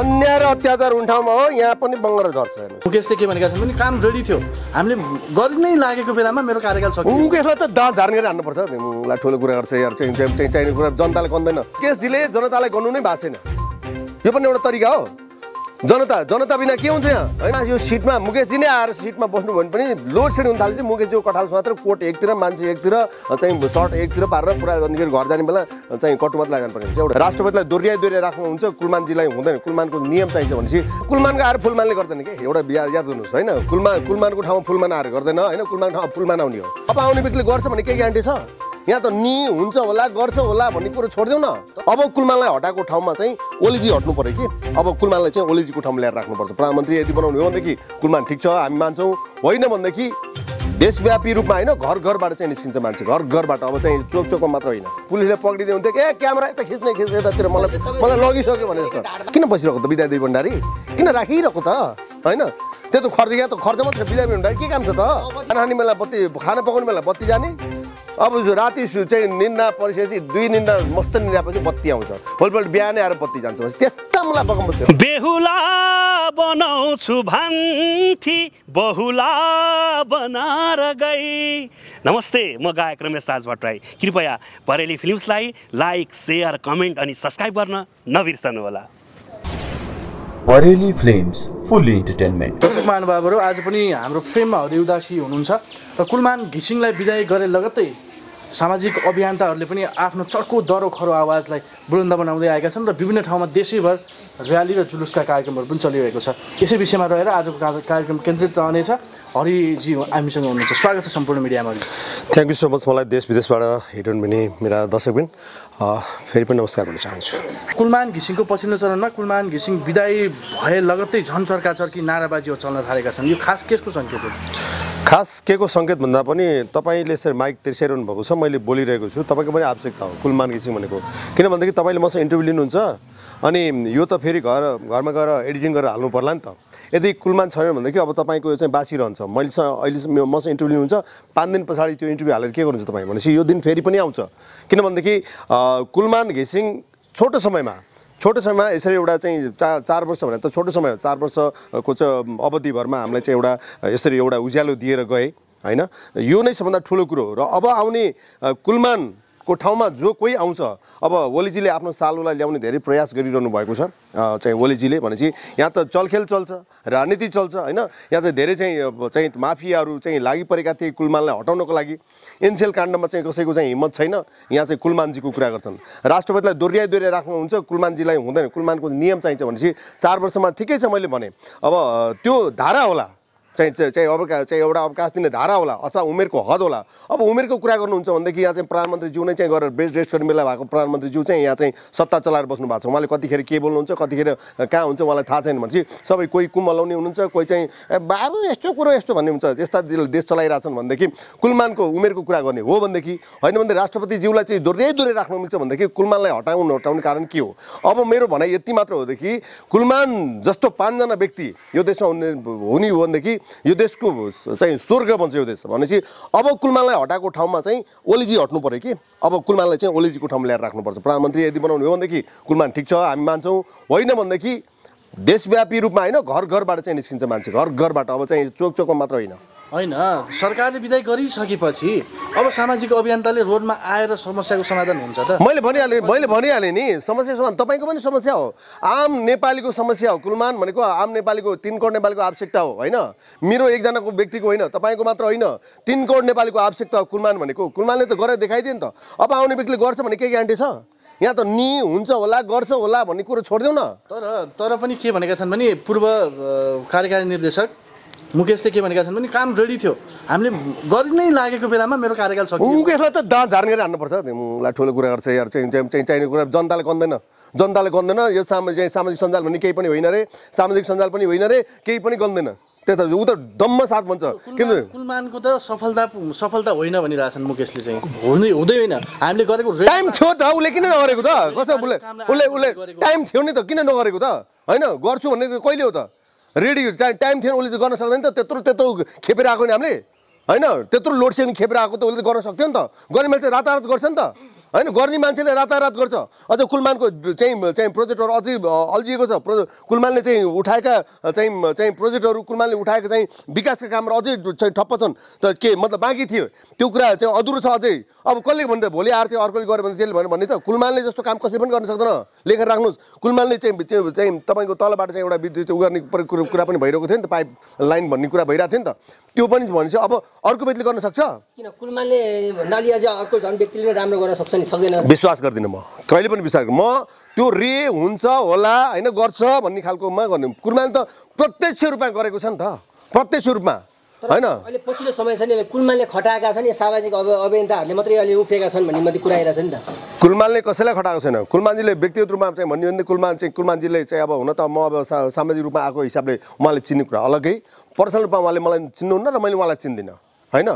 अन्याय र अत्याचार हुने ठाउँमा हो यहाँ पनि बङ्गर झर्छ मुकेशले के भनेका छन् भने काम रेडी थियो हामीले गर्नै लागेको बेलामा मेरो कार्यकाल सक्यो मुकेशलाई त दाँत झार्ने गरी हान्नुपर्छ उसलाई ठुलो कुरा गर्छ यार चाहिँ चाहिँ चाहिने कुरा जनताले गन्दैन मुकेशजीले जनतालाई गर्नु नै भएको छैन यो पनि एउटा तरिका हो जनता जनता बिना के हुन्छ यहाँ होइन यो सिटमा मुकेशजी नै आएर सिटमा बस्नु भयो भने पनि लोड सेडिङ हुन थालेपछि मुकेशजीको कठाल मात्र कोट एकतिर मान्छे एकतिर चाहिँ सर्ट एकतिर पारेर पुरा अनिखेरि घर जाने बेला चाहिँ कटुमत लगाउनुपर्ने हुन्छ एउटा राष्ट्रपतिलाई दोहोऱ्याइ दोहोऱ्याइ राख्नुहुन्छ कुलमानजीलाई हुँदैन कुलमानको नियम चाहिन्छ भनेपछि कुलमानको आएर फुलमानले गर्दैन कि एउटा याद गर्नुहोस् होइन कुलमा कुलमानको ठाउँमा फुलमान आएर गर्दैन होइन कुलमानको ठाउँमा फुलमान आउने हो अब आउने व्यक्तिले गर्छ भने के ग्यारेन्टी छ यहाँ त नि हुन्छ होला गर्छ होला भन्ने कुरो छोडिदेऊ न अब कुलमानलाई हटाएको ठाउँमा चाहिँ ओलीजी हट्नु पऱ्यो कि अब कुलमानलाई चाहिँ ओलीजीको ठाउँमा ल्याएर राख्नुपर्छ प्रधानमन्त्री यदि बनाउनु हो भनेदेखि कुलमान ठिक छ हामी मान्छौँ होइन भनेदेखि देशव्यापी रूपमा होइन घर घरबाट चाहिँ निस्किन्छ मान्छे घर घरबाट अब चाहिँ चोक चोकमा मात्र होइन पुलिसले पक्रिँदै हुन्थ्यो ए क्यामेरा यता खिच्ने खिच्ने यतातिर मलाई मलाई लगिसक्यो भने त किन बसिरहेको त विद्यादेवी भण्डारी किन राखिरहेको त होइन त्यो त खर्च यहाँ त खर्च मात्रै विद्यादेवी भण्डारी के काम छ त खाना खाने बेला बत्ती खाना पकाउने बेला बत्ती जाने अब राति चाहिँ निन्दा परिसकेपछि दुई निन्दा मस्त निन्दापछि बत्ती आउँछ भोलिपल्ट बिहानै आएर बत्ती जान्छ त्यस्ता मलाई बगम बस्यो बेहुला बनाउँछु भन्थी बहुला बनाएर गई नमस्ते म गायक रमेश राज भट्टराई कृपया परेली फिल्म्सलाई लाइक सेयर कमेन्ट अनि सब्सक्राइब गर्न नबिर्सनु होला बरेली फिल्म्स फुल्ली इन्टरटेनमेन्ट दर्शक महानुभावहरू आज पनि हाम्रो फ्रेममा हरि उदासी हुनुहुन्छ र कुलमान घिसिङलाई विदाय गरे लगत्तै सामाजिक अभियन्ताहरूले पनि आफ्नो चर्को दरो खरो आवाजलाई बुलन्द बनाउँदै आएका छन् र विभिन्न ठाउँमा देशैभर र्याली र जुलुसका कार्यक्रमहरू पनि चलिरहेको छ यसै विषयमा रहेर आजको कार्यक्रम केन्द्रित रहनेछ हरिजी हामीसँग हुनुहुन्छ स्वागत छ सम्पूर्ण मिडियामा थ्याङ्क यू सो मच मलाई देश विदेशबाट हिरोइन पनि मेरा दर्शकबिन फेरि पनि नमस्कार भन्न चाहन्छु कुलमान घिसिङको पछिल्लो चरणमा कुलमान घिसिङ विदायी भए लगत्तै झन् चर्का चर्की नाराबाजीहरू चल्न थालेका छन् यो खास केसको सङ्केत हो खास के को सङ्केत भन्दा पनि तपाईँले यसरी माइक तिर्साइरहनु भएको छ मैले बोलिरहेको छु तपाईँको पनि आवश्यकता हो कुलमान घिसिङ भनेको किन भन्दाखेरि तपाईँले मसँग इन्टरभ्यू लिनुहुन्छ अनि यो त फेरि घर घरमा गएर एडिटिङ गरेर हाल्नु पर्ला नि त यदि कुलमान छैन भनेदेखि अब तपाईँको यो चाहिँ बासिरहन्छ मैलेसँग अहिले मसँग इन्टरभ्यू लिनुहुन्छ पाँच दिन पछाडि त्यो इन्टरभ्यू हालेर के गर्नुहुन्छ तपाईँ भनेपछि यो दिन फेरि पनि आउँछ किनभनेदेखि कुलमान घिसिङ छोटो समयमा छोटो समयमा यसरी एउटा चाहिँ चा चार वर्ष भने त छोटो समय चार वर्षको चाहिँ अवधिभरमा हामीलाई चाहिँ एउटा यसरी एउटा उज्यालो दिएर गए होइन यो नै सबभन्दा ठुलो कुरो हो र अब आउने कुलमान को ठाउँमा जो कोही आउँछ अब ओलीजीले आफ्नो सालोलाई ल्याउने धेरै प्रयास गरिरहनु भएको छ चाहिँ ओलीजीले भनेपछि यहाँ त चलखेल चल्छ राजनीति चल्छ होइन यहाँ चाहिँ धेरै चाहिँ चाहिँ माफियाहरू चाहिँ लागि परेका थिए कुलमानलाई हटाउनको लागि एनसिएल काण्डमा चाहिँ कसैको चाहिँ हिम्मत छैन यहाँ चाहिँ कुलमानजीको कुरा गर्छन् राष्ट्रपतिलाई दोहोऱ्याइ दोहोऱ्याइ राख्नुहुन्छ कुलमानजीलाई हुँदैन कुलमानको नियम चाहिन्छ भनेपछि चार वर्षमा ठिकै छ मैले भने अब त्यो धारा होला चाहिँ चाहिँ अवकाश चाहिँ एउटा अवकाश दिने धारा होला अथवा उमेरको हद होला अब उमेरको कुरा गर्नुहुन्छ भनेदेखि यहाँ चाहिँ प्रधानमन्त्रीज्यू नै चाहिँ गरेर बेस्ट रेस्ट कर्मीलाई भएको प्रधानमन्त्रीज्यू चाहिँ यहाँ चाहिँ सत्ता चलाएर बस्नु भएको छ उहाँले कतिखेर के बोल्नुहुन्छ कतिखेर कहाँ हुन्छ उहाँलाई थाहा छैन भनेपछि सबै कोही कुमलाउने हुनुहुन्छ कोही चाहिँ बाबु यस्तो कुरो यस्तो भन्ने हुन्छ यस्ता देश चलाइरहेछन् भनेदेखि कुलमानको उमेरको कुरा गर्ने हो भनेदेखि होइन भने राष्ट्रपतिज्यूलाई चाहिँ दोहोरै दोहोरै राख्नु मिल्छ भनेदेखि कुलमानलाई हटाउनु हटाउने कारण के हो अब मेरो भनाइ यति मात्र होदेखि कुलमान जस्तो पाँचजना व्यक्ति यो देशमा हुने हुने हो भनेदेखि यो देशको चाहिँ स्वर्ग बन्छ यो देश भनेपछि अब कुलमानलाई हटाएको ठाउँमा चाहिँ ओलीजी हट्नु पऱ्यो कि अब कुलमानलाई चाहिँ ओलीजीको ठाउँमा ल्याएर राख्नुपर्छ प्रधानमन्त्री यदि बनाउनु हो भनेदेखि कुलमान ठिक छ हामी मान्छौँ होइन भनेदेखि देशव्यापी रूपमा होइन घर घरबाट चाहिँ निस्किन्छ मान्छे घर घरबाट अब चाहिँ चोक चोकमा मात्र होइन होइन सरकारले विदाय गरिसकेपछि अब सामाजिक अभियन्ताले रोडमा आएर समस्याको समाधान हुन्छ त मैले भनिहालेँ मैले भनिहालेँ नि समस्या समाधान तपाईँको पनि समस्या हो आम नेपालीको समस्या हो कुलमान भनेको आम नेपालीको तिन करोड नेपालीको आवश्यकता हो होइन मेरो एकजनाको व्यक्तिको होइन तपाईँको मात्र होइन तिन करोड नेपालीको आवश्यकता हो कुलमान भनेको कुलमानले त गरेर देखाइदियो नि त अब आउने व्यक्तिले गर्छ भने के ग्यारेन्टी छ यहाँ त नि हुन्छ होला गर्छ होला भन्ने कुरो छोडिदेऊ न तर तर पनि के भनेका छन् भने पूर्व कार्यकारी निर्देशक मुकेशले के भनेका छन् भने काम रेडी थियो हामीले गरि नै लागेको बेलामा मेरो कार्यकाल सक्यो मुकेशलाई त दाँत झार्ने हान्नुपर्छ मलाई ठुलो कुरा गर्छ यार चाहिँ चाहिने कुरा जनताले गन्दैन जनताले गन्दैन यो सामाजिक सामाजिक सञ्जाल भन्ने केही पनि होइन रे सामाजिक सञ्जाल पनि होइन रे केही पनि गन्दैन त्यही त ऊ त डम्म साथ भन्छ किन कुलमानको त सफलता सफलता होइन भनिरहेछन् मुकेशले चाहिँ हुँदै हामीले गरेको टाइम थियो त उसले किन नगरेको त कसो उसले उसले उसले टाइम थियो नि त किन नगरेको त होइन गर्छु भन्ने कहिले हो त रेडी टाइम टाइम थिएन उसले गर्न सक्दैन त त्यत्रो त्यत्रो खेपेर आएको नि हामीले होइन त्यत्रो लोड सेडिङ खेपेर आएको त उसले गर्न सक्थ्यो नि त गर्ने मान्छे रातारात गर्छ नि त होइन गर्ने मान्छेले रातारात गर्छ अझ कुलमानको चाहिँ चाहिँ प्रोजेक्टहरू अझै अल्झिएको छ प्रोजे कुलमानले चाहिँ उठाएका चाहिँ चाहिँ प्रोजेक्टहरू कुलमानले उठाएका चाहिँ विकासका कामहरू अझै चाहिँ ठप्प छन् त के मतलब बाँकी थियो त्यो कुरा चाहिँ अधुरो छ अझै अब कसले भन्दा भोलि आएर त्यो अर्कोले गऱ्यो भने त्यसले भन्यो भन्ने त कुलमानले जस्तो काम कसै पनि गर्न सक्दैन लेखेर राख्नुहोस् कुलमानले चाहिँ त्यो चाहिँ तपाईँको तलबाट चाहिँ एउटा विद्युत गर्ने कुरा पनि भइरहेको थियो नि त पाइप लाइन भन्ने कुरा भइरहेको थियो नि त त्यो पनि भनेपछि अब अर्को व्यक्तिले गर्न सक्छ किन कुलमानले भन्दा अझै अर्को झन् व्यक्तिले राम्रो गर्न सक्छ सक्दैन विश्वास गर्दिनँ म कहिले पनि विश्वास म त्यो रे हुन्छ होला होइन गर्छ भन्ने खालको खालकोमा गर्ने कुर्बानी त प्रत्यक्ष रूपमा गरेको छ नि त प्रत्यक्ष रूपमा होइन अहिले पछिल्लो समय छ नि कुलमानले खटाएका छन् सामाजिक अब अभियन्ताहरूले मात्रै अहिले उठेका छन् भन्ने मात्रै कुरा आइरहेको छ नि त कुलमानले कसैलाई खटाएको छैन कुलमानजीले व्यक्तिगत रूपमा चाहिँ भन्यो भने कुलमान चाहिँ कुलमानजीले चाहिँ अब हुन त म अब सामाजिक रूपमा आएको हिसाबले उहाँले चिन्ने कुरा अलग्गै पर्सनल रूपमा उहाँले मलाई चिन्नुहुन्न र मैले उहाँलाई चिन्दिनँ होइन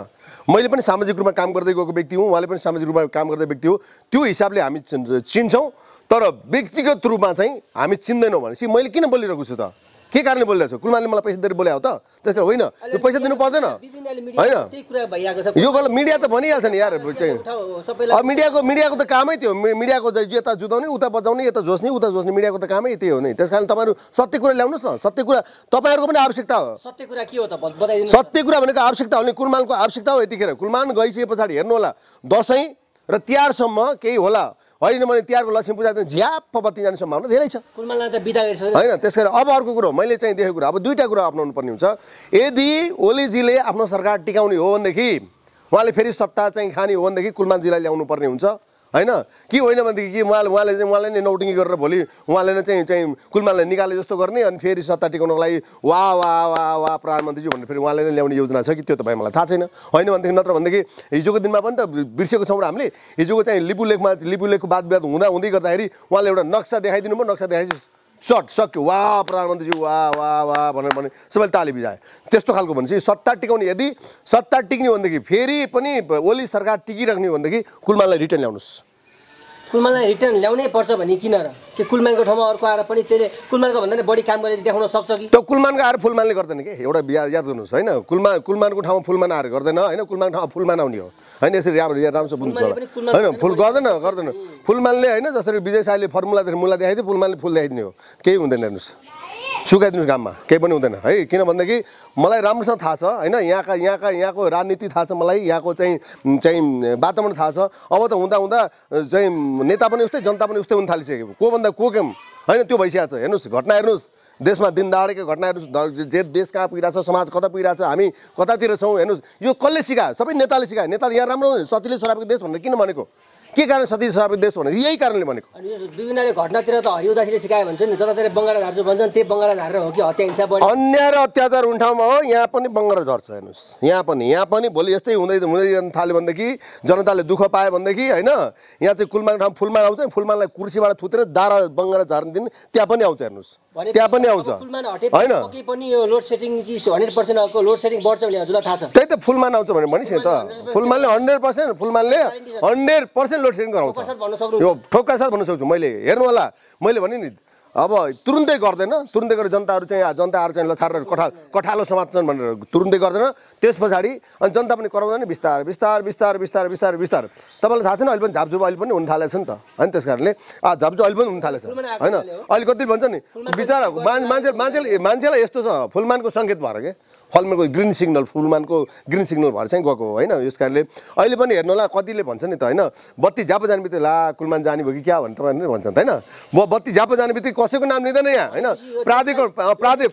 मैले पनि सामाजिक रूपमा काम गर्दै गएको व्यक्ति हुँ उहाँले पनि सामाजिक रूपमा काम गर्दै व्यक्ति हो त्यो हिसाबले हामी चिन्छौँ तर व्यक्तिगत रूपमा चाहिँ हामी चिन्दैनौँ भनेपछि मैले किन बोलिरहेको छु त के कारणले बोलिरहेको छु कुलमानले मलाई पैसा दिएर बोलायो त त्यस कारण होइन यो पैसा दिनु पर्दैन होइन यो गलत मिडिया त भनिहाल्छ नि यार अब मिडियाको मिडियाको त कामै त्यो मिडियाको यता जुदाउने उता बजाउने यता जोस्ने उता जोस्ने मिडियाको त कामै त्यही हो नि त्यस कारण तपाईँहरू सत्य कुरा ल्याउनुहोस् न सत्य कुरा तपाईँहरूको पनि आवश्यकता हो सत्य कुरा के हो त सत्य कुरा भनेको आवश्यकता हो नि कुलमानको आवश्यकता हो यतिखेर कुलमान गइसके पछाडि हेर्नु होला दसैँ र तिहारसम्म केही होला होइन मैले तिहारको लक्ष्मी पूजा झ्याप बत्ती जाने सम्भावना धेरै छ होइन त्यस कारण अब अर्को कुरो मैले चाहिँ देखेको कुरा अब दुईवटा कुरा अप्नाउनु पर्ने हुन्छ यदि ओलीजीले आफ्नो सरकार टिकाउने हो भनेदेखि उहाँले फेरि सत्ता चाहिँ खाने हो भनेदेखि कुलमानजीलाई ल्याउनु पर्ने हुन्छ होइन के होइन भनेदेखि कि उहाँले उहाँले चाहिँ उहाँलाई नै नौटिङ्गी गरेर भोलि उहाँले नै चाहिँ चाहिँ कुलमानलाई निकाले जस्तो गर्ने अनि फेरि सत्ता टिकाउनको लागि वा वा वा वा प्रधानमन्त्रीज्यू भनेर फेरि उहाँले नै ल्याउने योजना छ कि त्यो तपाईँ मलाई थाहा छैन होइन भनेदेखि नत्र भनेदेखि हिजोको दिनमा पनि त बिर्सेको छौँ र हामीले हिजोको चाहिँ लिपुलेखमा लिपुलेखको बाद विवाद हुँदा हुँदै गर्दाखेरि उहाँले एउटा नक्सा देखाइदिनु भयो नक्सा देखाइदिनु सट सक्यो वा प्रधानमन्त्रीज्यू वा वा वा भनेर भने सबैले ताली बिजाए त्यस्तो खालको भनेपछि सत्ता टिकाउने यदि सत्ता टिक्ने भनेदेखि फेरि पनि ओली सरकार टिकिराख्ने भनेदेखि कुलमानलाई रिटर्न ल्याउनुहोस् कुलमानलाई रिटर्न ल्याउनै पर्छ भने किन र के कुलमानको ठाउँमा अर्को आएर पनि त्यसले कुलमानको भन्दा पनि बढी काम गरेर देखाउन सक्छ कि त्यो कुलमानको आएर फुलमानले गर्दैन कि एउटा याद याद हुनुहोस् होइन कुलमा कुलमानको ठाउँमा फुलमान आएर गर्दैन होइन कुलमानको ठाउँमा फुलमान आउने हो होइन यसरी राम्रो राम्रो बुझ्नु होइन फुल गर्दैन गर्दैन फुलमानले होइन जसरी विजय साईले फर्मुला देखेर मुला देखाइदियो फुलमानले फुल देखाइदिने हो केही हुँदैन हेर्नुहोस् सुकाइदिनुहोस् घाममा केही पनि हुँदैन है किन भन्दाखेरि मलाई राम्रोसँग थाहा छ होइन यहाँका यहाँका यहाँको राजनीति थाहा छ मलाई यहाँको चाहिँ चाहिँ वातावरण थाहा छ अब त हुँदा हुँदा चाहिँ नेता पनि उस्तै जनता पनि उस्तै हुन थालिसक्यो को भन्दा को केम होइन त्यो भइसकेको छ हेर्नुहोस् घटना हेर्नुहोस् देशमा दिनदाडेको घटना हेर्नुहोस् जे देश कहाँ पुगिरहेको छ समाज कता पुगिरहेको छ हामी कतातिर छौँ हेर्नुहोस् यो कसले सिकायो सबै नेताले सिकायो नेताले यहाँ राम्रो सतीले सराबको देश भनेर किन भनेको के कारण सती सभापित देश भनेको यही कारणले भनेको विभिन्नले घटनातिर त हरि उदासीले सिकायो भन्छ नि जतातिर बङ्गाल झार्छु भन्छन् त्यही बङ्गाल झारेर हो कि हत्या हिंसा अन्याय र अत्याचार हुने ठाउँमा हो यहाँ पनि बङ्गाल झर्छ हेर्नुहोस् यहाँ पनि यहाँ पनि भोलि यस्तै हुँदै हुँदै जान थाल्यो भनेदेखि जनताले दुःख पायो भनेदेखि होइन यहाँ चाहिँ कुलमान ठाउँ फुलमान आउँछ फुलमानलाई कुर्सीबाट थुतेर दारा बङ्गाल झार्ने दिन त्यहाँ पनि आउँछ हेर्नुहोस् त्यहाँ पनि आउँछ होइन त्यही त फुलमान आउँछ भनेर भनिसक्यो त फुलमानले हन्ड्रेड पर्सेन्ट फुलमानले हन्ड्रेड पर्सेन्ट लोड सेडिङ गराउँछ यो ठोक्का साथ भन्न सक्छु मैले हेर्नु होला मैले भने नि अब तुरुन्तै गर्दैन तुरुन्तै गरेर जनताहरू चाहिँ जनताहरू चाहिँ लछारेर कठा कठालो समात्छन् भनेर तुरुन्तै गर्दैन त्यस पछाडि अनि जनता पनि कराउँदैन बिस्तार बिस्तार बिस्तार बिस्तार बिस्तार बिस्तार तपाईँलाई थाहा छैन अहिले पनि झापझुप अहिले पनि हुन थालेछ नि त होइन त्यस कारणले झापझु अहिले पनि हुन थालेछ होइन अहिले कति भन्छ नि विचार मान्छे मान्छेले मान्छेलाई यस्तो छ फुलमानको सङ्केत भएर के फलमानको ग्रिन सिग्नल फुलमानको ग्रिन सिग्नल भएर चाहिँ गएको होइन यस कारणले अहिले पनि हेर्नु होला कतिले भन्छ नि त होइन बत्ती झापा जाने बित्तिकै ला कुलमान जाने भयो कि क्या भनेर तपाईँहरूले त होइन म बत्ती झापो जाने बित्तिकै कसैको नाम लिँदैन यहाँ होइन प्राधिकरण प्राधिक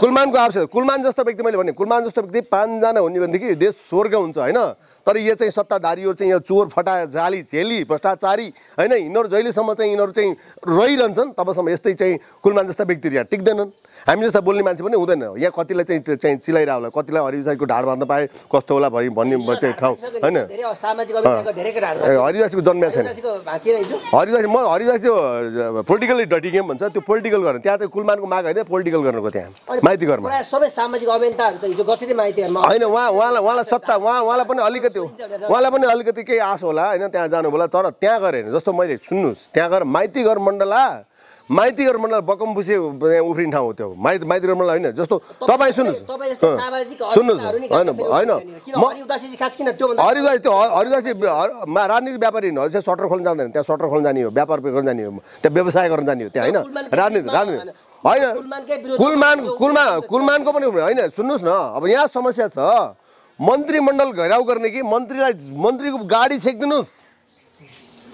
कुलमानको आवश्यक कुलमान जस्तो व्यक्ति मैले भने कुलमान जस्तो व्यक्ति पाँचजना हुने भनेदेखि देश स्वर्ग हुन्छ होइन तर यो चाहिँ सत्ताधारीहरू चाहिँ यहाँ चोर फटा जाली झेली भ्रष्टाचारी होइन यिनीहरू जहिलेसम्म चाहिँ यिनीहरू चाहिँ रहिरहन्छन् तबसम्म यस्तै चाहिँ कुलमान जस्ता व्यक्तिहरू यहाँ टिक्दैनन् हामी जस्तो बोल्ने मान्छे पनि हुँदैन यहाँ कतिलाई चाहिँ चाहिँ चिलाइरह होला कतिलाई हरिवासीको ढाड बाँध्न पाए कस्तो होला भयो भन्ने चाहिँ ठाउँ होइन हरिवासीको जन्म छैन हरिवासी म हरिवासी पोलिटिकली गेम भन्छ त्यो पोलिटिकल गर्ने त्यहाँ चाहिँ कुलमानको माग होइन पोलिटिकल गर्नुको त्यहाँ माइती घरमा सबै सामाजिक अभियन्ताहरू होइन उहाँ उहाँलाई उहाँलाई सत्ता उहाँ उहाँलाई पनि अलिकति उहाँलाई पनि अलिकति केही आश होला होइन त्यहाँ जानु होला तर त्यहाँ गएर जस्तो मैले सुन्नुहोस् त्यहाँ गएर माइती घर मण्डला माइतीघर मण्डल बकमपुसे उफ्रिने ठाउँ हो त्यो माइत माइतीघर मण्डल होइन जस्तो तपाईँ सुन्नुहोस् सुन्नुहोस् होइन होइन हरिदासी त्यो हरिदासी राजनीति व्यापारी होइन चाहिँ सटर खोल्न जाँदैन त्यहाँ सटर खोल्न जाने हो व्यापार गर्न जाने हो त्यहाँ व्यवसाय गर्न जाने हो त्यहाँ होइन राजनीति राजनीति होइन कुलमान कुलमा कुलमानको पनि होइन सुन्नुहोस् न अब यहाँ समस्या छ मन्त्रीमण्डल घेराउ गर्ने कि मन्त्रीलाई मन्त्रीको गाडी छेकिदिनुहोस्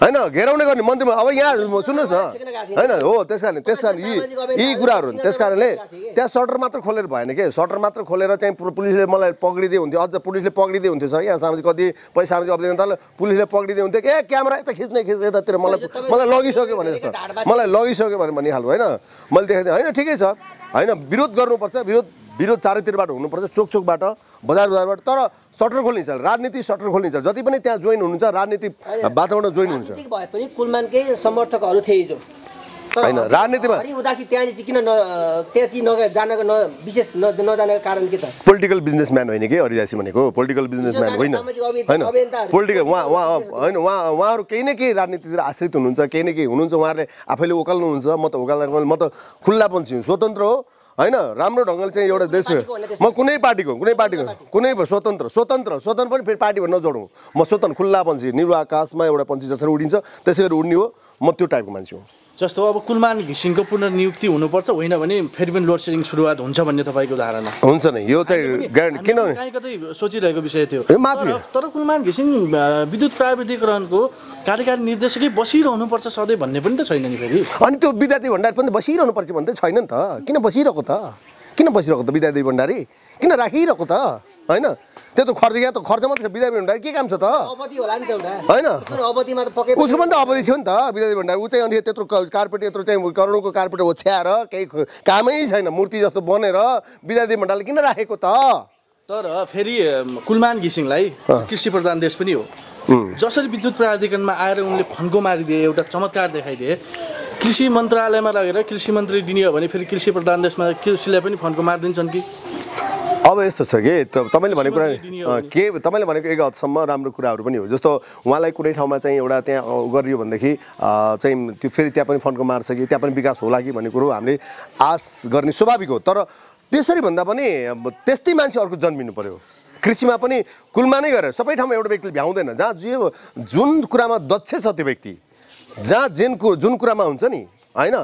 होइन घेराउने गर्ने मन्त्रीमा अब यहाँ सुन्नुहोस् न होइन हो त्यस कारण त्यस कारण यी यी कुराहरू हुन् त्यस कारणले त्यहाँ सटर मात्र खोलेर भएन के सटर मात्र खोलेर चाहिँ पुलिसले मलाई पक्रिँदै हुन्थ्यो अझ पुलिसले पक्रिदिए हुन्थ्यो सर यहाँ सामाजिक कति पैसा सामाजिक तल पुलिसले पक्रिदिए हुन्थ्यो ए क्यामेरा यता खिच्ने खिच यतातिर मलाई मलाई लगिसक्यो भने जस्तो मलाई लगिसक्यो भने भनिहाल्नु होइन मैले देखाइदिएँ होइन ठिकै छ होइन विरोध गर्नुपर्छ विरोध विरोध चारैतिरबाट हुनुपर्छ चोकबाट बजार बजारबाट तर सटर खोल्ने हिसाबले राजनीति सटर खोल्ने हिसाबले जति पनि त्यहाँ जोइन हुनुहुन्छ राजनीति वातावरण जोइन हुन्छ भए पनि कुलमानकै समर्थकहरू थिए हिजो होइन राजनीतिमा उदासी त्यहाँ चाहिँ किन न त्यहाँ चाहिँ नगए जानको न विशेष कारण के त पोलिटिकल बिजनेसम्यान होइन कि हरिदासी भनेको पोलिटिकल बिजनेसम्यान होइन होइन पोलिटिकल उहाँ उहाँ होइन उहाँ उहाँहरू केही न केही राजनीतितिर आश्रित हुनुहुन्छ केही न केही हुनुहुन्छ उहाँहरूले आफैले उकाल्नुहुन्छ म त उकाल्दा म त पनि छु स्वतन्त्र हो होइन राम्रो ढङ्गले चाहिँ एउटा देश म कुनै पार्टीको कुनै पार्टीको कुनै स्वतन्त्र स्वतन्त्र स्वतन्त्र पनि फेरि पार्टी नजोडौँ म स्वतन्त्र खुल्ला पन्छी निरु आकाशमा एउटा पन्छी जसरी उडिन्छ त्यसरी उड्ने हो म त्यो टाइपको मान्छे हो जस्तो अब कुलमान घिसिङको पुनर्नियुक्ति हुनुपर्छ होइन भने फेरि पनि लोड सेडिङ सुरुवात हुन्छ भन्ने तपाईँको धारणा हुन्छ नै यो चाहिँ किनभने काहीँ कतै सोचिरहेको विषय थियो तर कुलमान घिसिङ विद्युत प्राविधिकरणको कार्यकारी निर्देशकै बसिरहनुपर्छ सधैँ भन्ने पनि त छैन नि फेरि अनि त्यो विद्यार्थी भण्डारी पनि बसिरहनु पर्छ भन्दै छैन नि त किन बसिरहेको त किन बसिरहेको त विद्यार्थी भण्डारी किन राखिरहेको त होइन त्यो त खर्च क्या त खर्च मात्रै छ विद्यार्थी भण्डारी के काम छ त होइन उसको पनि त अवधि थियो नि त विद्यार्थी भण्डारी ऊ चाहिँ अनि त्यत्रो कार्पेट यत्रो चाहिँ करोडको कार्पेट ओछ्याएर केही कामै छैन मूर्ति जस्तो बनेर विद्यार्थी भण्डारले किन राखेको त तर फेरि कुलमान घिसिङलाई कृषि प्रधान देश पनि हो जसरी विद्युत प्राधिकरणमा आएर उनले फन्को मारिदिए एउटा चमत्कार देखाइदिए कृषि मन्त्रालयमा लगेर कृषि मन्त्री दिने हो भने फेरि कृषि प्रधान देशमा कृषिलाई पनि फन्को मारिदिन्छन् कि अब यस्तो छ कि तपाईँले भनेको कुरा के तपाईँले भनेको एक हदसम्म राम्रो कुराहरू पनि हो जस्तो उहाँलाई कुनै ठाउँमा चाहिँ एउटा त्यहाँ गरियो भनेदेखि चाहिँ त्यो फेरि त्यहाँ पनि फन्डको मार्छ कि त्यहाँ पनि विकास होला कि भन्ने कुरो हामीले आश गर्ने स्वाभाविक हो तर त्यसरी भन्दा पनि त्यस्तै मान्छे अर्को जन्मिनु पऱ्यो कृषिमा पनि कुलमा नै गएर सबै ठाउँमा एउटा व्यक्तिले भ्याउँदैन जहाँ जे जुन कुरामा दक्ष छ त्यो व्यक्ति जहाँ जेन कुरो जुन कुरामा हुन्छ नि होइन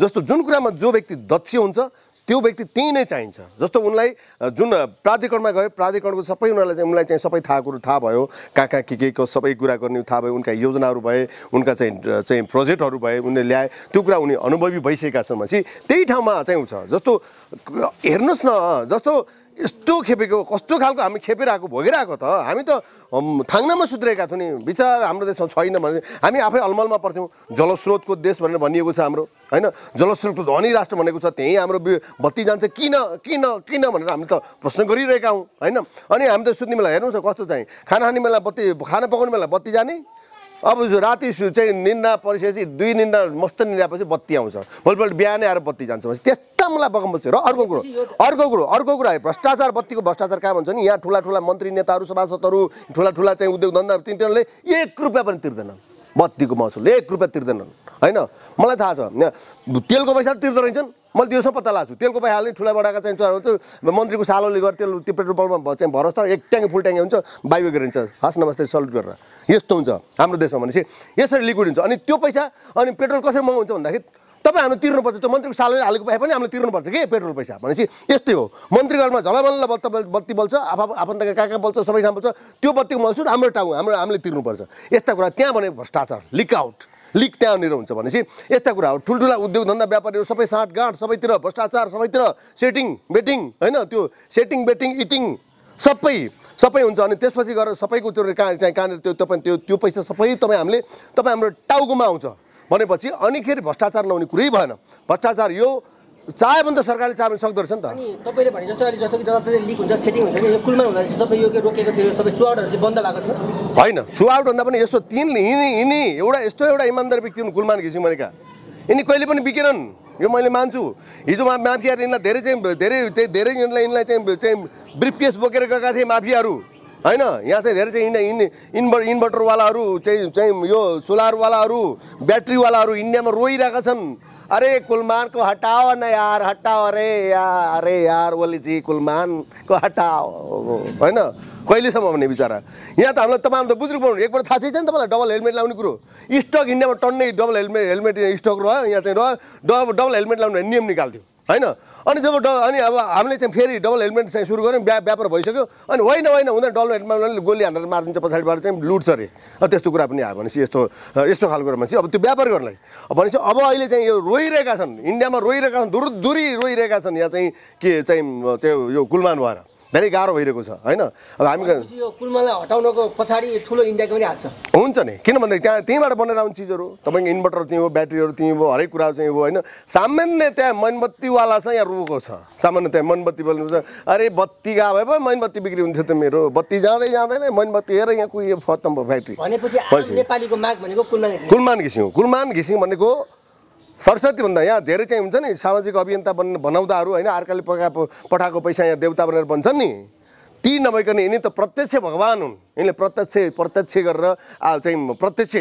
जस्तो जुन कुरामा जो व्यक्ति दक्ष हुन्छ त्यो व्यक्ति त्यहीँ नै चाहिन्छ जस्तो उनलाई जुन प्राधिकरणमा गयो प्राधिकरणको सबै उनीहरूलाई चाहिँ उनलाई चाहिँ सबै थाहा कुरो थाहा भयो कहाँ कहाँ के के को सबै कुरा गर्ने थाहा भयो उनका योजनाहरू भए उनका चाहिँ चाहिँ प्रोजेक्टहरू भए उनले ल्याए त्यो कुरा उनी अनुभवी भइसकेका छन् भनेपछि त्यही ठाउँमा चाहिँ हुन्छ जस्तो हेर्नुहोस् न जस्तो यस्तो खेपेको कस्तो खालको हामी खेपिरहेको भोगिरहेको त हामी त थाङ्नामा सुत्रेका थियौँ नि विचार हाम्रो देशमा छैन भने हामी आफै अलमलमा पर्थ्यौँ जलस्रोतको देश भनेर भनिएको छ हाम्रो होइन जलस्रोतको धनी राष्ट्र भनेको छ त्यहीँ हाम्रो बत्ती जान्छ किन किन किन भनेर हामी त प्रश्न गरिरहेका हौँ होइन अनि हामी त सुत्ने बेला हेर्नुहोस् न कस्तो चाहिँ खाना खाने बेला बत्ती खाना पकाउने बेला बत्ती जाने अब राति चाहिँ निन्दा परिसकेपछि दुई निन्दा मस्त निन्दापछि बत्ती आउँछ भोलिपल्ट बिहानै आएर बत्ती जान्छ भनेपछि त्यस्ता मलाई बगमबसी र अर्को कुरो अर्को कुरो अर्को कुरा भ्रष्टाचार बत्तीको भ्रष्टाचार कहाँ हुन्छ नि यहाँ ठुला ठुला मन्त्री नेताहरू सभासदहरू ठुला ठुला चाहिँ उद्योग धन्दा तिनीहरूले एक रुपियाँ पनि तिर्दैनन् बत्तीको महसुल एक रुपियाँ तिर्दैनन् होइन मलाई थाहा छ तेलको पैसा तिर्दो रहेछन् मैले त्यो पत्ता लाग्छु तेलको पैसा हाल्ने ठुला बडाका चाहिँ हुन्छ मन्त्रीको सालोले गर्दा तेल त्यो पेट्रोल पम्पमा चाहिँ भरोस् त एक ट्याङ्क फुल ट्याङ्क हुन्छ बाइबेक रहन्छ हस् नमस्ते सल्युट गरेर यस्तो हुन्छ हाम्रो देशमा भनेपछि यसरी लिक्विड हुन्छ अनि त्यो पैसा अनि पेट्रोल कसरी महँगो हुन्छ भन्दाखेरि तपाईँ हामीले तिर्नुपर्छ त्यो मन्त्रीको सालमा हालेको पैसा पनि हामीले तिर्नुपर्छ कि पेट्रोल पैसा भनेपछि यस्तै हो मन्त्रीघरमा झलमल्ल बत्त बत्ती बल्छ आफ आफन्तका कहाँ कहाँ बल्छ सबै कहाँ बल्छ त्यो बत्तीको मल्छु हाम्रो टाउ हाम्रो हामीले तिर्नुपर्छ यस्ता कुरा त्यहाँ भने भ्रष्टाचार लिक आउट लिक त्यहाँनिर हुन्छ भनेपछि यस्ता कुरा हो ठुल्ठुला उद्योग धन्दा व्यापारीहरू सबै साँठगाँठ सबैतिर भ्रष्टाचार सबैतिर सेटिङ बेटिङ होइन त्यो सेटिङ बेटिङ इटिङ सबै सबै हुन्छ अनि त्यसपछि गएर सबैको त्यो कहाँ चाहिँ कहाँनिर त्यो तपाईँ त्यो त्यो पैसा सबै तपाईँ हामीले तपाईँ हाम्रो टाउकोमा आउँछ भनेपछि अनिखेर भ्रष्टाचार नहुने कुरै भएन भ्रष्टाचार यो चाहे भने त सरकारले चाहे भने सक्दो रहेछ नि त अनि तपाईँले भने जस्तो अहिले जस्तो कि जता लिक हुन्छ सेटिङ हुन्छ नि यो कुलमा हुँदा चाहिँ सबै यो रोकेको थियो सबै चुवाटहरू चाहिँ बन्द भएको थियो होइन चुवाट भन्दा पनि यस्तो तिन हिँडी हिँडी एउटा यस्तो एउटा इमान्दार व्यक्ति हुन् कुलमान घिसिङ भनेका यिनी कहिले पनि बिकेनन् यो मैले मान्छु हिजो माफिया यिनीलाई धेरै चाहिँ धेरै धेरै यिनीलाई यिनीलाई चाहिँ चाहिँ ब्रिफकेस बोकेर गएका थिए माफियाहरू होइन यहाँ चाहिँ धेरै चाहिँ इन्डिया इन्भर् इन्भर्टरवालाहरू चाहिँ चाहिँ यो सोलरवालाहरू ब्याट्रीवालाहरू इन्डियामा रोइरहेका छन् अरे कुलमानको हटाओ न यार हटाओ अरे यार अरे यार ओलीजी कुलमानको हटाओ होइन कहिलेसम्म भन्ने बिचरा यहाँ त हामीलाई तपाईँहरू त बुझ्नु पाउनु एकपल्ट थाहा छैन तपाईँलाई डबल हेलमेट लाउने कुरो स्टक इन्डियामा टन्नै डबल हेलमेट हेलमेट स्टक रह्यो यहाँ चाहिँ रह्यो डबल हेलमेट लाउने नियम निकाल्थ्यो होइन अनि जब ड अनि अब हामीले चाहिँ फेरि डबल हेलमेट चाहिँ सुरु गऱ्यौँ व्या व्यापार भइसक्यो अनि होइन होइन हुँदैन डबल हेलमेटमा गोली हानेर मारिदिन्छ पछाडिबाट चाहिँ लुट्छ अरे त्यस्तो कुरा पनि आयो भनेपछि यस्तो यस्तो खालको कुरा भनेपछि अब त्यो व्यापार गर्नलाई भनेपछि अब अहिले चाहिँ यो रोइरहेका छन् इन्डियामा रोइरहेका छन् दुर दुरी रोइरहेका छन् यहाँ चाहिँ के चाहिँ त्यो यो गुलमान भएर धेरै गाह्रो भइरहेको छ होइन अब हामी यो कुलमालाई हटाउनको पछाडि ठुलो इन्डियाको पनि हात छ हुन्छ नि किन भन्दाखेरि त्यहाँ त्यहीँबाट बनाएर आउने चिजहरू तपाईँको इन्भर्टर त्यहीँ हो ब्याट्रीहरू त्यहीँ हो हरेक कुराहरू चाहिँ हो होइन सामान्य त्यहाँ मेनबत्तीवाला चाहिँ यहाँ रोगको छ सामान्य त्यहाँ बोल्नु बोल्नुपर्छ अरे बत्ती गा भए पो मेनबत्ती बिक्री हुन्थ्यो त मेरो बत्ती जाँदै जाँदैन मेनबत्ती हेर यहाँ कुहि फतम फ्याक्ट्री कुलमान घिसिङ कुलमान घिसिङ भनेको भन्दा यहाँ धेरै चाहिँ हुन्छ नि सामाजिक अभियन्ता बन् बनाउँदाहरू होइन अर्काले पका पठाएको पैसा यहाँ देउता बनेर बन्छन् नि ती नभइकन यिनी त प्रत्यक्ष भगवान् हुन् यिनले प्रत्यक्ष प्रत्यक्ष गरेर चाहिँ प्रत्यक्ष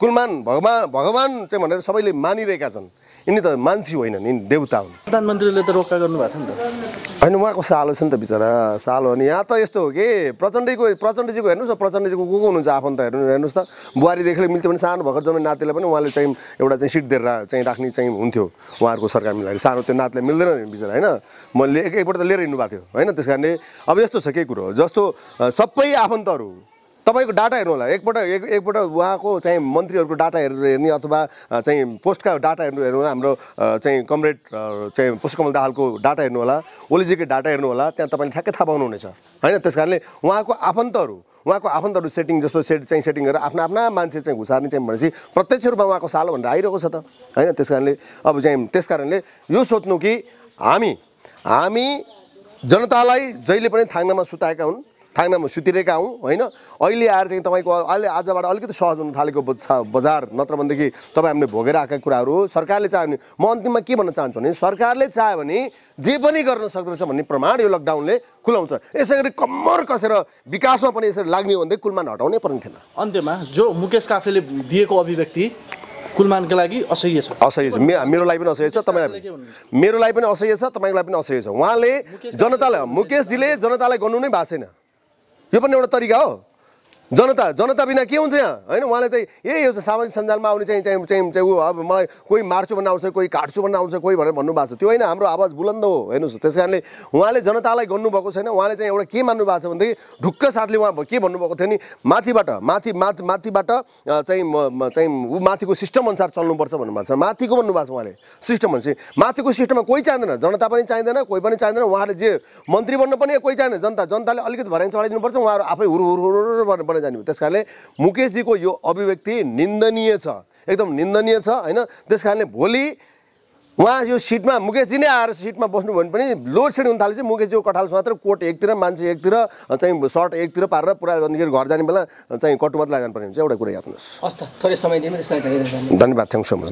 कुलमान भगवान् भगवान् चाहिँ भनेर सबैले मानिरहेका छन् यिनी त मान्छे होइन नि देवता हुन् प्रधानमन्त्रीले त रोक्का गर्नुभएको थियो नि त होइन उहाँको सालो छ नि त बिचरा सालो अनि यहाँ त यस्तो हो कि प्रचण्डीको प्रचण्डजीको हेर्नुहोस् न प्रचण्डजीको को को हुनुहुन्छ आफन्त हेर्नु हेर्नुहोस् त बुहारीदेखिले मिल्थ्यो भने सानो भएको जम्मै नातिलाई पनि उहाँले चाहिँ एउटा चाहिँ सिट दिएर चाहिँ राख्ने चाहिँ हुन्थ्यो उहाँहरूको सरकार मिल्दाखेरि सानो त्यो नातिलाई मिल्दैन नि बिचरा होइन मैले एकपल्ट त लिएर हिँड्नु भएको थियो होइन त्यस कारणले अब यस्तो छ केही कुरो जस्तो सबै आफन्तहरू तपाईँको डाटा हेर्नु होला एकपल्ट एक एकपल्ट उहाँको चाहिँ मन्त्रीहरूको डाटा हेरेर हेर्ने अथवा चाहिँ पोस्टका डाटा हेर्नु हेर्नु हाम्रो चाहिँ कमरेड चाहिँ पुष्पकमल दाहालको डाटा हेर्नु होला ओलीजीको डाटा हेर्नु होला त्यहाँ तपाईँले ठ्याक्कै थाहा पाउनुहुनेछ होइन त्यस कारणले उहाँको आफन्तहरू उहाँको आफन्तहरू सेटिङ जस्तो सेट चाहिँ सेटिङ गरेर आफ्ना आफ्ना मान्छे चाहिँ घुसार्ने चाहिँ भनेपछि प्रत्यक्ष रूपमा उहाँको सालो भनेर आइरहेको छ त होइन त्यस कारणले अब चाहिँ त्यस कारणले यो सोच्नु कि हामी हामी जनतालाई जहिले पनि थाङ्नामा सुताएका हुन् थाङ्नामा सुतिरहेका हौँ होइन अहिले आएर चाहिँ तपाईँको अहिले आजबाट अलिकति सहज हुन थालेको बजार नत्र भनेदेखि तपाईँ हामीले भोगेर आएका कुराहरू सरकारले चाह्यो भने म अन्तिममा के भन्न चाहन्छु भने सरकारले चाह्यो भने जे पनि गर्न सक्दछ भन्ने प्रमाण यो लकडाउनले खुलाउँछ यसै गरी कम्मर कसेर विकासमा पनि यसरी लाग्ने हो कुलमान हटाउनै पर्ने थिएन अन्त्यमा जो मुकेश काफेले दिएको अभिव्यक्ति कुलमानको लागि असह्य छ असह्य छ मे मेरो लागि पनि असह्य छ तपाईँ मेरो लागि पनि असह्य छ तपाईँको लागि पनि असह्य छ उहाँले जनतालाई मुकेशजीले जनतालाई गर्नु नै भएको छैन यो पनि एउटा तरिका हो जनता जनता बिना के हुन्छ यहाँ होइन उहाँलाई चाहिँ यही यो सामाजिक सञ्जालमा आउने चाहिँ चाहिँ चाहिँ चाहिँ ऊ अब मलाई कोही मार्छु भन्न आउँछ कोही काट्छु भन्न आउँछ कोही भनेर भन्नुभएको छ त्यो होइन हाम्रो आवाज बुलन्द हो हेर्नुहोस् त्यस कारणले उहाँले जनतालाई गर्नुभएको छैन उहाँले चाहिँ एउटा के मान्नु भएको छ भनेदेखि ढुक्क साथले उहाँ के भन्नुभएको थियो नि माथिबाट माथि माथि माथिबाट चाहिँ चाहिँ ऊ माथिको सिस्टम अनुसार चल्नुपर्छ भन्नुभएको छ माथिको भन्नुभएको छ उहाँले सिस्टम भनेपछि माथिको सिस्टममा कोही चाहँदैन जनता पनि चाहिँदैन कोही पनि चाहिँदैन उहाँले जे मन्त्री बन्नु पनि कोही चाहिँदैन जनता जनताले अलिकति भर्याङ चढाइदिनुपर्छ उहाँहरू आफै हुरु हुरु हुरु जाने हो त्यस कारणले मुकेशजीको यो अभिव्यक्ति निन्दनीय छ एकदम निन्दनीय छ होइन त्यस कारणले भोलि उहाँ यो सिटमा मुकेशजी नै आएर सिटमा बस्नु भने पनि लोड सेड हुन चाहिँ मुकेशजीको कठाल मात्र कोट एकतिर मान्छे एकतिर चाहिँ सर्ट एकतिर पारेर पुरा अनिखेरि घर जाने बेला चाहिँ कटुमत लगाउनु पर्ने हुन्छ एउटा कुरा याद हुनुहोस् हस् थोरै समय धन्यवाद थ्याङ्क सो मच